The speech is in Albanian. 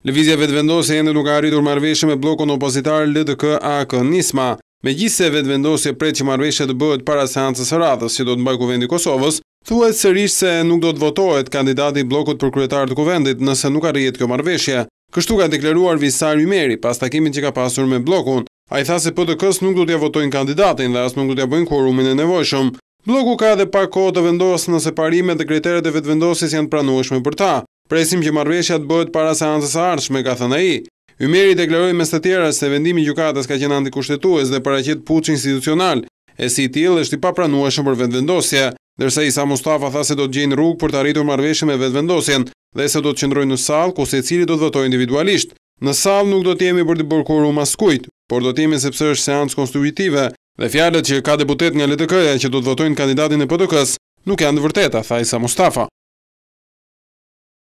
Lëvizja vetëvendose jende nuk arritur marveshe me blokon opositar LDK AK Nisma. Me gjithse vetëvendose pre që marveshe të bëhet para seancës rathës që do të mbaj kuvendi Kosovës, thuet sërish se nuk do të votohet kandidati blokot për kryetar të kuvendit nëse nuk arrijet kjo marveshe. Kështu ka deklaruar Visar Mimeri pas takimin që ka pasur me blokon. A i tha se për të kësë nuk do t'ja votojnë kandidatin dhe asë nuk do t'ja bëjnë korumin e nevojshëm. Bloku ka edhe pak kohë të vendosë nëse parimet dhe kriteret e vetëvendosis janë pranueshme për ta presim që marveshja të bëhet para seancës së ardhshme, ka thënë ai. Ymeri deklaroi mes të tjera se vendimi i gjykatës ka qenë antikushtetues dhe paraqet puç institucional, e si i tillë është i papranueshëm për vendvendosje, ndërsa Isa Mustafa tha se do të gjejnë rrugë për të arritur marveshje me vendvendosjen dhe se do të qëndrojnë në sallë ku secili do të votojë individualisht. Në sallë nuk do të jemi për të bërë kurum por do të jemi sepse është seancë konstitutive dhe fjalët që ka deputet nga LDK-ja që do të votojnë kandidatin e PDK-s nuk janë vërteta, tha Isa Mustafa.